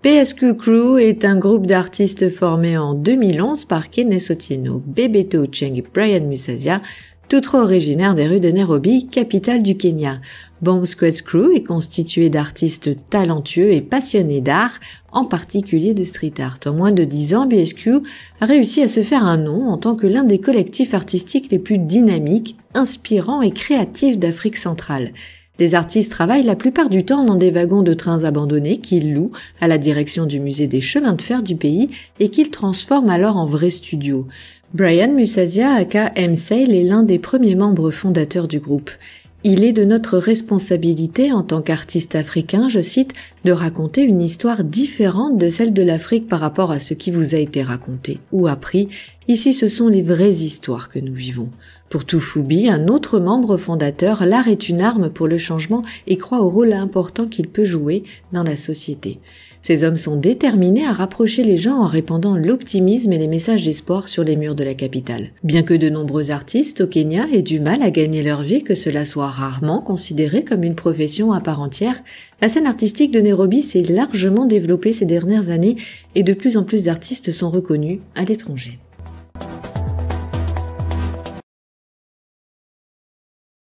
PSQ Crew est un groupe d'artistes formé en 2011 par Kenneth Sotino, Bebeto Cheng et Brian Musazia, tous trois originaires des rues de Nairobi, capitale du Kenya. Bomb Squad Crew est constitué d'artistes talentueux et passionnés d'art, en particulier de street art. En moins de 10 ans, BSQ a réussi à se faire un nom en tant que l'un des collectifs artistiques les plus dynamiques, inspirants et créatifs d'Afrique centrale. Les artistes travaillent la plupart du temps dans des wagons de trains abandonnés qu'ils louent à la direction du musée des chemins de fer du pays et qu'ils transforment alors en vrais studios. Brian Musazia aka M. Sale est l'un des premiers membres fondateurs du groupe. Il est de notre responsabilité en tant qu'artiste africain, je cite, de raconter une histoire différente de celle de l'Afrique par rapport à ce qui vous a été raconté ou appris. Ici, ce sont les vraies histoires que nous vivons. Pour Toufoubi, un autre membre fondateur, l'art est une arme pour le changement et croit au rôle important qu'il peut jouer dans la société. Ces hommes sont déterminés à rapprocher les gens en répandant l'optimisme et les messages d'espoir sur les murs de la capitale. Bien que de nombreux artistes au Kenya aient du mal à gagner leur vie, que cela soit rarement considéré comme une profession à part entière, la scène artistique de Nairobi s'est largement développée ces dernières années et de plus en plus d'artistes sont reconnus à l'étranger.